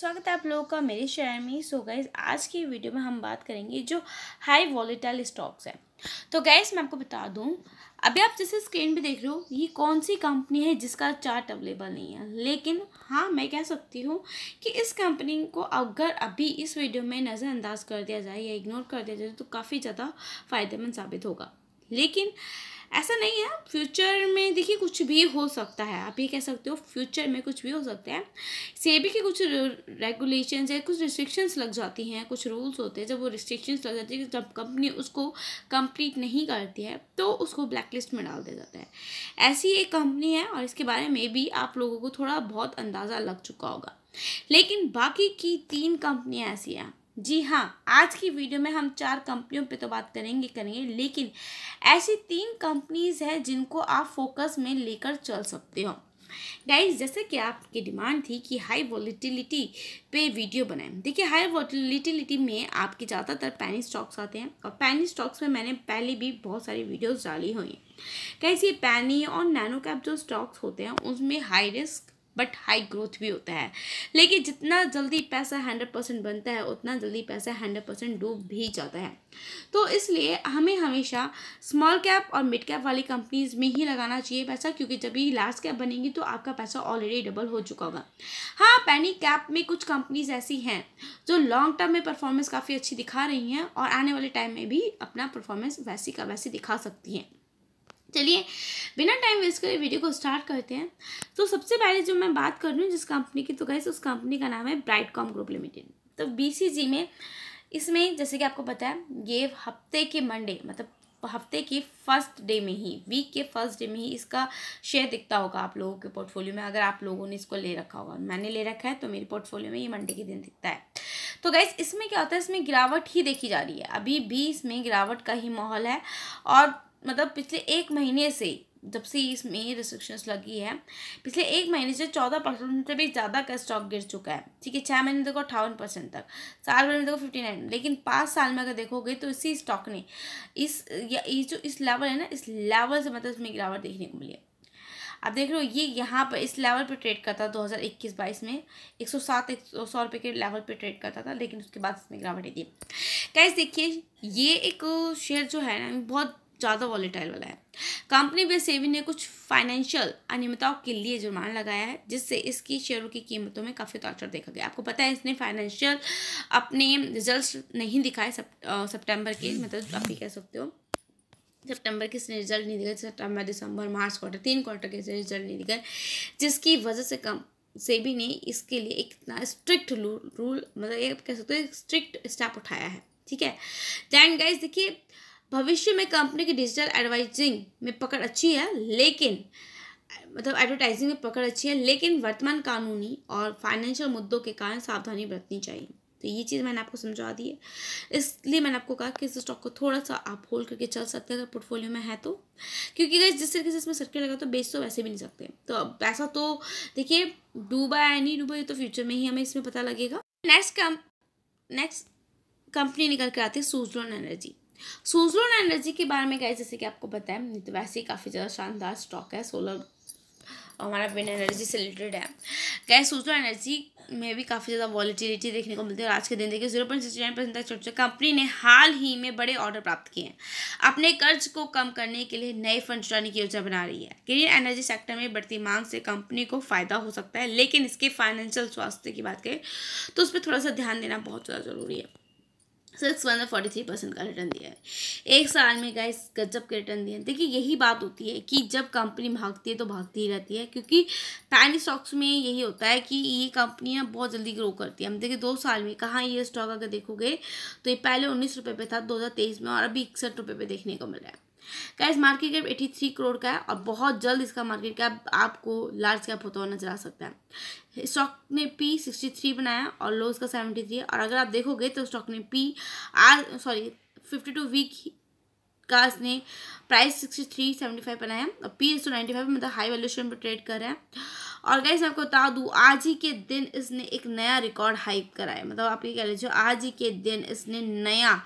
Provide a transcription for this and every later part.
स्वागत है आप लोगों का मेरे शेयर में सो गाइज आज की वीडियो में हम बात करेंगे जो हाई वॉलीटाइल स्टॉक्स हैं तो गैस मैं आपको बता दूं अभी आप जैसे स्क्रीन पे देख रहे हो ये कौन सी कंपनी है जिसका चार्ट अवेलेबल नहीं है लेकिन हाँ मैं कह सकती हूँ कि इस कंपनी को अगर अभी इस वीडियो में नज़रअंदाज कर दिया जाए या इग्नोर कर दिया जाए तो काफ़ी ज़्यादा फ़ायदेमंद साबित होगा लेकिन ऐसा नहीं है फ्यूचर में देखिए कुछ भी हो सकता है आप ये कह सकते हो फ्यूचर में कुछ भी हो सकता है सेबी के कुछ रेगुलेशन या कुछ रिस्ट्रिक्शंस लग जाती हैं कुछ रूल्स होते हैं जब वो रिस्ट्रिक्शंस लग जाती है जब कंपनी उसको कंप्लीट नहीं करती है तो उसको ब्लैक लिस्ट में डाल दिया जाता है ऐसी एक कंपनी है और इसके बारे में भी आप लोगों को थोड़ा बहुत अंदाज़ा लग चुका होगा लेकिन बाकी की तीन कंपनियाँ ऐसी हैं जी हाँ आज की वीडियो में हम चार कंपनियों पे तो बात करेंगे करेंगे लेकिन ऐसी तीन कंपनीज हैं जिनको आप फोकस में लेकर चल सकते हो गाइज जैसे कि आपकी डिमांड थी कि हाई वॉलीटिलिटी पे वीडियो बनाएं देखिए हाई वॉलीटिलिटी में आपके ज़्यादातर पैनी स्टॉक्स आते हैं और पैनी स्टॉक्स में मैंने पहले भी बहुत सारी वीडियोस डाली हुई हैं कैसे पैनी और नैनो कैप जो स्टॉक्स होते हैं उसमें high risk but high growth भी होता है लेकिन जितना जल्दी पैसा हंड्रेड परसेंट बनता है उतना जल्दी पैसा हंड्रेड परसेंट डूब भी जाता है तो इसलिए हमें हमेशा स्मॉल कैप और मिड कैप वाली कंपनीज में ही लगाना चाहिए पैसा क्योंकि जब भी लार्ज कैप बनेगी तो आपका पैसा ऑलरेडी डबल हो चुका होगा हाँ पैनी कैप में कुछ कंपनीज ऐसी हैं जो लॉन्ग टर्म में परफॉर्मेंस काफ़ी अच्छी दिखा रही हैं और आने वाले टाइम में भी अपना परफॉर्मेंस वैसी का वैसी दिखा सकती हैं चलिए बिना टाइम वेस्ट करे वीडियो को स्टार्ट करते हैं तो सबसे पहले जो मैं बात कर रही हूँ जिस कंपनी की तो गई उस कंपनी का नाम है ब्राइट कॉम ग्रुप लिमिटेड तो बी में इसमें जैसे कि आपको पता है ये हफ्ते के मंडे मतलब हफ्ते के फर्स्ट डे में ही वीक के फर्स्ट डे में ही इसका शेयर दिखता होगा आप लोगों के पोर्टफोलियो में अगर आप लोगों ने इसको ले रखा होगा मैंने ले रखा है तो मेरे पोर्टफोलियो में ये मंडे के दिन दिखता है तो गैस इसमें क्या होता है इसमें गिरावट ही देखी जा रही है अभी भी इसमें गिरावट का ही माहौल है और मतलब पिछले एक महीने से जब से इसमें रिस्ट्रिक्शंस लगी है पिछले एक महीने से चौदह परसेंट से भी ज़्यादा का स्टॉक गिर चुका है ठीक है छः महीने देखो अट्ठावन परसेंट तक साल भर में देखो फिफ्टी नाइन लेकिन पाँच साल में अगर देखोगे तो इसी स्टॉक ने इस या ये जो इस लेवल है ना इस लेवल से मतलब इसमें गिरावट देखने को मिली है आप देख रहे हो ये यहाँ पर इस लेवल पर ट्रेड करता था 2021-22 में सौ सौ रुपए के लेवल पर ट्रेड करता था लेकिन उसके बाद इसमें गिरावट आई थी कैसे देखिए ये एक शेयर जो है ना बहुत ज़्यादा वॉलेटाइल वाला है कंपनी बेसेबी ने कुछ फाइनेंशियल अनियमितताओं के लिए जुर्माना लगाया है जिससे इसकी शेयरों की कीमतों में काफ़ी उतार देखा गया आपको पता है इसने फाइनेंशियल अपने रिजल्ट नहीं दिखाए सितंबर के मतलब आप ही कह सकते हो सितंबर के इसने रिजल्ट नहीं दिखाए सितंबर दिसंबर मार्च क्वार्टर तीन क्वार्टर के इसने रिजल्ट नहीं दिखाए जिसकी वजह से कम सेबी ने इसके लिए एक इतना स्ट्रिक्ट रूल मतलब एक कह सकते हो स्ट्रिक्ट स्टेप उठाया है ठीक है दैन गाइज देखिए भविष्य में कंपनी की डिजिटल एडवाइजिंग में पकड़ अच्छी है लेकिन मतलब एडवर्टाइजिंग में पकड़ अच्छी है लेकिन वर्तमान कानूनी और फाइनेंशियल मुद्दों के कारण सावधानी बरतनी चाहिए तो ये चीज़ मैंने आपको समझा दी है इसलिए मैंने आपको कहा कि इस स्टॉक को थोड़ा सा आप होल्ड करके चल सकते हैं अगर पोर्टफोलियो में है तो क्योंकि अगर जिस तरीके से इसमें सर्किट लगा तो बेच तो वैसे भी नहीं सकते तो पैसा तो देखिए डूबा या नहीं डूबा ये तो फ्यूचर में ही हमें इसमें पता लगेगा नेक्स्ट कम नेक्स्ट कंपनी निकल कर आती है सूजलोन एनर्जी सोजलोन एनर्जी के बारे में गाइस जैसे कि आपको बताया नहीं तो वैसे ही काफ़ी ज़्यादा शानदार स्टॉक है सोलर हमारा विन एनर्जी से रिलेटेड है गैस सोचो एनर्जी में भी काफ़ी ज़्यादा वॉलीटिलिटी देखने को मिलती है और आज के दिन देखिए zero point sixty nine percent तक छोटे कंपनी ने हाल ही में बड़े ऑर्डर प्राप्त किए हैं अपने कर्ज को कम करने के लिए नए फंड जुटाने की योजना बना रही है ग्रीन एनर्जी सेक्टर में बढ़ती मांग से कंपनी को फ़ायदा हो सकता है लेकिन इसके फाइनेंशियल स्वास्थ्य की बात करें तो उस पर थोड़ा सा ध्यान देना बहुत ज़्यादा ज़रूरी है six one forty three percent का रिटर्न दिया है एक साल में गाइस गजब के रिटर्न दिए देखिए यही बात होती है कि जब कंपनी भागती है तो भागती ही रहती है क्योंकि पैनी स्टॉक्स में यही होता है कि ये कंपनियां बहुत जल्दी ग्रो करती है हम देखिए दो साल में कहाँ ये स्टॉक अगर देखोगे तो ये पहले उन्नीस रुपये पे था दो हज़ार तेईस में और अभी इकसठ रुपये पे देखने को मिल रहा है का market cap eighty three crore का है और बहुत जल्द इसका मार्केट कैप आपको लार्ज कैप होता हुआ नजर आ सकता है स्टॉक ने पी सिक्सटी थ्री बनाया और लो इसका सेवेंटी थ्री और अगर आप देखोगे तो स्टॉक ने पी आज सॉरी फिफ्टी टू वीक का इसने price sixty three seventy five बनाया और पी एस नाइन्टी फाइव मतलब हाई वैल्यूशन पर ट्रेड कर रहे है और गैस आपको बता दूँ आज ही के दिन इसने एक नया रिकॉर्ड हाई कराया मतलब आप ये कह लीजिए आज ही के दिन इसने नया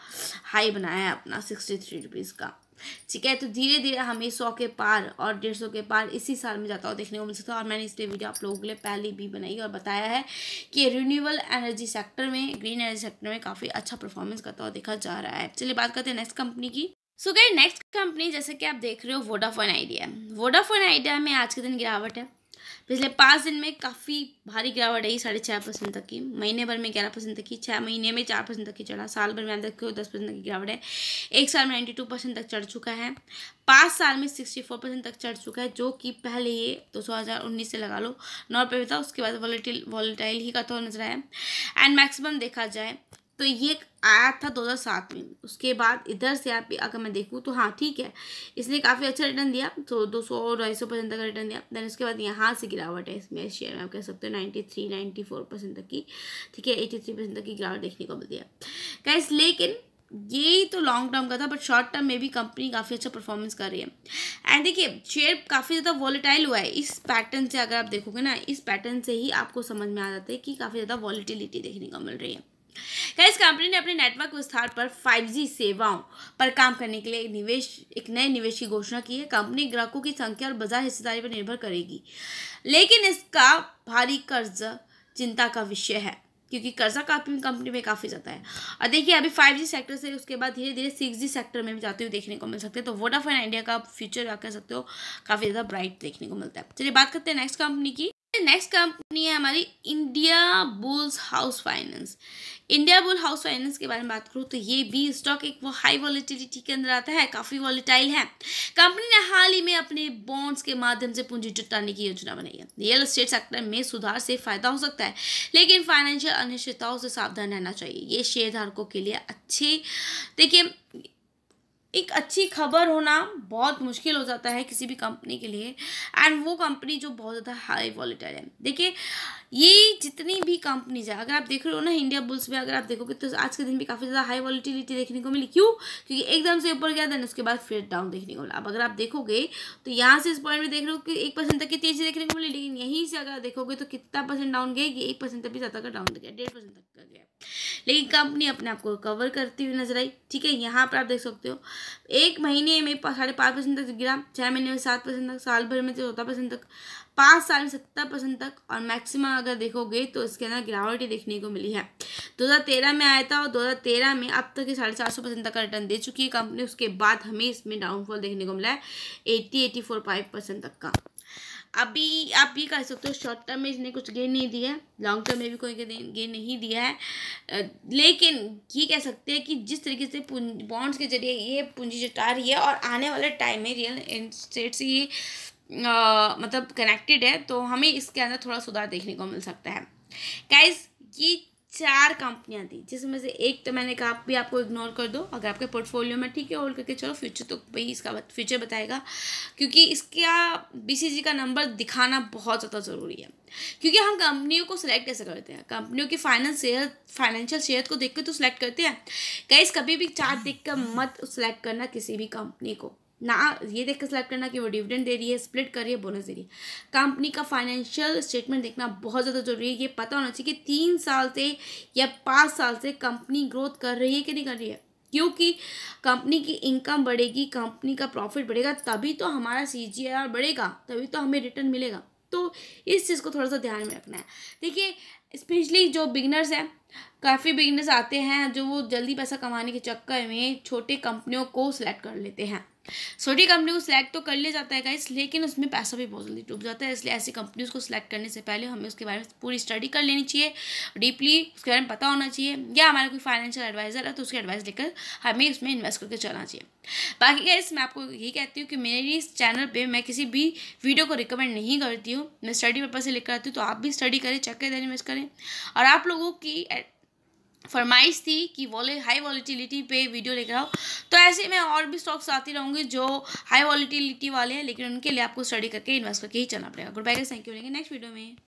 हाई बनाया अपना सिक्सटी थ्री रुपीज़ का ठीक है तो धीरे धीरे हमें सौ के पार और डेढ़ सौ के पार इसी साल में जाता हुआ देखने को मिल सकता है और मैंने इस पर वीडियो आप लोगों के लिए पहले भी बनाई और बताया है कि रिन्यूएबल एनर्जी सेक्टर में ग्रीन एनर्जी सेक्टर में काफ़ी अच्छा परफॉर्मेंस करता हुआ देखा जा रहा है चलिए बात करते हैं नेक्स्ट कंपनी की सो गई नेक्स्ट कंपनी जैसे कि आप देख रहे हो वोडाफोन आइडिया वोडाफोन आइडिया में आज के दिन गिरावट है पिछले पाँच दिन में काफ़ी भारी गिरावट आई साढ़े छः परसेंट तक की महीने भर में ग्यारह परसेंट तक की छः महीने में चार परसेंट तक की चढ़ा साल भर में आप दस परसेंट तक की गिरावट है एक साल में नाइन्टी टू परसेंट तक चढ़ चुका है पाँच साल में सिक्सटी फोर परसेंट तक चढ़ चुका है जो कि पहले ये दो सौ हज़ार उन्नीस से लगा लो नौ रुपये था उसके बाद वॉलेटिल वॉलेटाइल ही का तो नजर आया एंड मैक्सिमम देखा जाए तो ये आया था 2007 में उसके बाद इधर से आप अगर मैं देखूँ तो हाँ ठीक है इसने काफ़ी अच्छा रिटर्न दिया तो दो सौ ढाई सौ परसेंट तक रिटर्न दिया देन उसके बाद यहाँ से गिरावट है इसमें शेयर में आप कह सकते हो 93 थ्री नाइन्टी फोर परसेंट तक की ठीक है एटी थ्री परसेंट तक की गिरावट देखने को मिलती है कैस लेकिन ये तो लॉन्ग टर्म का था बट शॉर्ट टर्म में भी कंपनी काफ़ी अच्छा परफॉर्मेंस कर रही है एंड देखिए शेयर काफ़ी ज़्यादा वॉलीटाइल हुआ है इस पैटर्न से अगर आप देखोगे ना इस पैटर्न से ही आपको समझ में आ जाता है कि काफ़ी ज़्यादा वॉलीटिलिटी देखने को मिल रही है इस कंपनी ने अपने नेटवर्क विस्तार पर 5G सेवाओं पर काम करने के लिए निवेश एक नए निवेश की घोषणा की है कंपनी ग्राहकों की संख्या और बाजार हिस्सेदारी पर निर्भर करेगी लेकिन इसका भारी कर्ज चिंता का विषय है क्योंकि कर्जा काफी कंपनी में काफ़ी ज़्यादा है और देखिए अभी फाइव जी सेक्टर से उसके बाद धीरे धीरे सिक्स जी सेक्टर में भी जाते हुए देखने को मिल सकते हैं तो वोडाफोन इंडिया का फ्यूचर आप कह सकते हो काफ़ी ज़्यादा ब्राइट देखने को मिलता है चलिए बात करते हैं नेक्स्ट कंपनी की नेक्स्ट कंपनी है हमारी India bulls house finance India bull house finance के बारे में बात करूँ तो ये भी स्टॉक एक वो हाई वॉलिटिलिटी के अंदर आता है काफ़ी वॉलीटाइल है कंपनी ने हाल ही में अपने बॉन्ड्स के माध्यम से पूंजी जुटाने की योजना बनाई है रियल एस्टेट सेक्टर में सुधार से फायदा हो सकता है लेकिन फाइनेंशियल अनिश्चितताओं से सावधान रहना चाहिए ये शेयरधारकों के लिए अच्छे देखिए एक अच्छी खबर होना बहुत मुश्किल हो जाता है किसी भी कंपनी के लिए एंड वो कंपनी जो बहुत ज़्यादा हाई वॉलीटाइल है देखिए ये जितनी भी कंपनीज है अगर आप देख रहे हो ना इंडिया बुल्स में अगर आप देखोगे तो आज के दिन भी काफ़ी ज़्यादा हाई वॉलिटिलिटी देखने को मिली क्यों क्योंकि एकदम से ऊपर गया देन उसके बाद फिर डाउन देखने को मिला अब अगर आप देखोगे तो यहाँ से इस पॉइंट में देख रहे हो कि एक परसेंट तक की तेजी देखने को मिली लेकिन यहीं से अगर आप देखोगे तो कितना परसेंट डाउन गए कि एक परसेंट तक भी ज़्यादा का डाउन गया डेढ़ परसेंट तक का गया लेकिन कंपनी अपने आप को कवर करती हुई नजर आई ठीक है यहाँ पर आप देख सकते हो एक महीने में साढ़े पाँच परसेंट तक गिरा छः महीने में सात परसेंट तक साल भर में चौदह परसेंट तक पाँच साल में सत्तर परसेंट तक और मैक्सिमम अगर देखोगे तो इसके अंदर गिरावट ही देखने को मिली है 2013 में आया था और 2013 में अब तक साढ़े चार सौ परसेंट तक का रिटर्न दे चुकी है कंपनी उसके बाद हमें इसमें डाउनफॉल देखने को मिला है eighty eighty four five percent तक का अभी आप ये कह सकते हो शॉर्ट टर्म में इसने कुछ गेन नहीं दिया है लॉन्ग टर्म में भी कोई गेन नहीं दिया है लेकिन ये कह सकते हैं कि जिस तरीके से बॉन्ड्स के जरिए ये पूंजी जुटा रही है और आने वाले टाइम में रियल स्टेट से ये मतलब कनेक्टेड है तो हमें इसके अंदर थोड़ा सुधार देखने को मिल सकता है गाइज ये चार कंपनियां थी जिसमें से एक तो मैंने कहा आप भी आपको इग्नोर कर दो अगर आपके पोर्टफोलियो में ठीक है होल्ड करके चलो फ्यूचर तो भाई इसका फ्यूचर बताएगा क्योंकि इसका बी का नंबर दिखाना बहुत ज़्यादा ज़रूरी है क्योंकि हम कंपनियों को सिलेक्ट कैसे करते हैं कंपनियों की फाइनेंस शेयर फाइनेंशियल शेयर को देख के तो सिलेक्ट करते हैं कहीं कभी भी चार्ट देख मत सेलेक्ट करना किसी भी कंपनी को ना ये देख कर सेलेक्ट करना कि वो डिविडेंड दे रही है स्प्लिट कर रही है बोनस दे रही है कंपनी का फाइनेंशियल स्टेटमेंट देखना बहुत ज़्यादा जरूरी है ये पता होना चाहिए कि तीन साल से या पाँच साल से कंपनी ग्रोथ कर रही है कि नहीं कर रही है क्योंकि कंपनी की इनकम बढ़ेगी कंपनी का प्रॉफिट बढ़ेगा तभी तो हमारा सी बढ़ेगा तभी तो हमें रिटर्न मिलेगा तो इस चीज़ को थोड़ा सा ध्यान में रखना है देखिए स्पेशली जो बिगनर्स हैं काफ़ी बिगनर्स आते हैं जो वो जल्दी पैसा कमाने के चक्कर में छोटे कंपनियों को सिलेक्ट कर लेते हैं छोटी कंपनी को सिलेक्ट तो कर लिया जाता है गाइस लेकिन उसमें पैसा भी बहुत जल्दी डूब जाता है इसलिए ऐसी कंपनीज को सिलेक्ट करने से पहले हमें उसके बारे में पूरी स्टडी कर लेनी चाहिए डीपली उसके बारे में पता होना चाहिए या हमारा कोई फाइनेंशियल एडवाइज़र है तो उसकी एडवाइस लेकर हमें उसमें इन्वेस्ट करके चलना चाहिए बाकी गाइस मैं आपको यही कहती हूँ कि मेरे इस चैनल पर मैं किसी भी वीडियो को रिकमेंड नहीं करती हूँ मैं स्टडी पर्पज़ से लेकर आती हूँ तो आप भी स्टडी करें चेक करें इन्वेस्ट करें और आप लोगों की फरमाइश थी कि वॉले हाई वॉलीटिलिटी पे वीडियो लेकर आओ तो ऐसे में और भी स्टॉक्स आती रहूँगी जो हाई वॉलीटिलिटी वाले हैं लेकिन उनके लिए आपको स्टडी करके इन्वेस्ट करके ही चलना पड़ेगा good bye thank you next video में